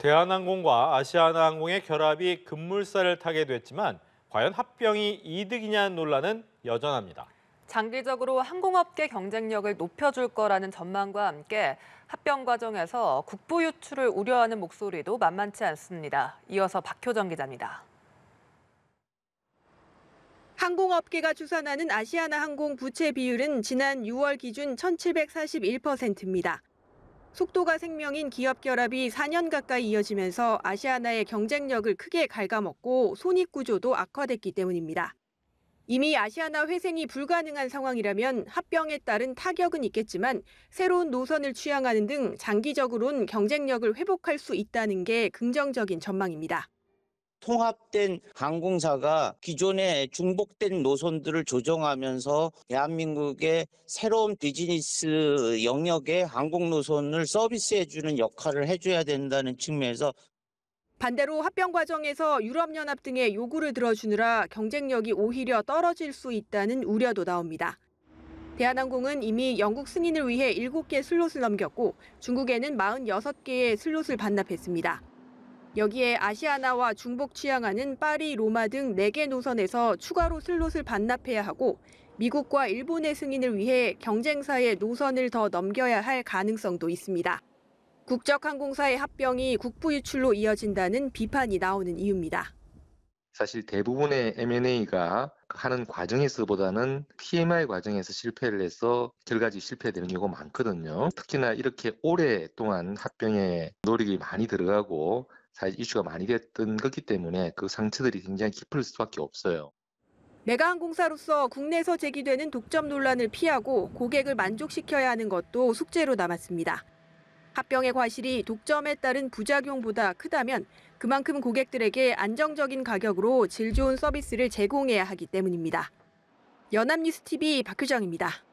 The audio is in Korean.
대한항공과 아시아나항공의 결합이 급물살을 타게 됐지만 과연 합병이 이득이냐는 논란은 여전합니다. 장기적으로 항공업계 경쟁력을 높여줄 거라는 전망과 함께 합병 과정에서 국부 유출을 우려하는 목소리도 만만치 않습니다. 이어서 박효정 기자입니다. 항공업계가 주산하는 아시아나항공 부채 비율은 지난 6월 기준 1,741%입니다. 속도가 생명인 기업 결합이 4년 가까이 이어지면서 아시아나의 경쟁력을 크게 갉아먹고 손익 구조도 악화됐기 때문입니다. 이미 아시아나 회생이 불가능한 상황이라면 합병에 따른 타격은 있겠지만 새로운 노선을 취향하는 등 장기적으론 경쟁력을 회복할 수 있다는 게 긍정적인 전망입니다. 통합된 항공사가 기존의 중복된 노선들을 조정하면서 대한민국의 새로운 비즈니스 영역의 항공 노선을 서비스해주는 역할을 해줘야 된다는 측면에서 반대로 합병 과정에서 유럽연합 등의 요구를 들어주느라 경쟁력이 오히려 떨어질 수 있다는 우려도 나옵니다. 대한항공은 이미 영국 승인을 위해 7개 슬롯을 넘겼고 중국에는 46개의 슬롯을 반납했습니다. 여기에 아시아나와 중복 취향하는 파리, 로마 등 4개 노선에서 추가로 슬롯을 반납해야 하고 미국과 일본의 승인을 위해 경쟁사의 노선을 더 넘겨야 할 가능성도 있습니다. 국적항공사의 합병이 국부 유출로 이어진다는 비판이 나오는 이유입니다. 사실 대부분의 M&A가 하는 과정에서보다는 PMI 과정에서 실패를 해서 결과적으 실패되는 경우가 많거든요. 특히나 이렇게 오랫동안 합병에 노력이 많이 들어가고 사실 이슈가 많이 됐던 거기 때문에 그 상처들이 굉장히 깊을 수밖에 없어요. 메가항공사로서 국내에서 제기되는 독점 논란을 피하고 고객을 만족시켜야 하는 것도 숙제로 남았습니다. 합병의 과실이 독점에 따른 부작용보다 크다면 그만큼 고객들에게 안정적인 가격으로 질 좋은 서비스를 제공해야 하기 때문입니다. 연합뉴스TV 박효정입니다.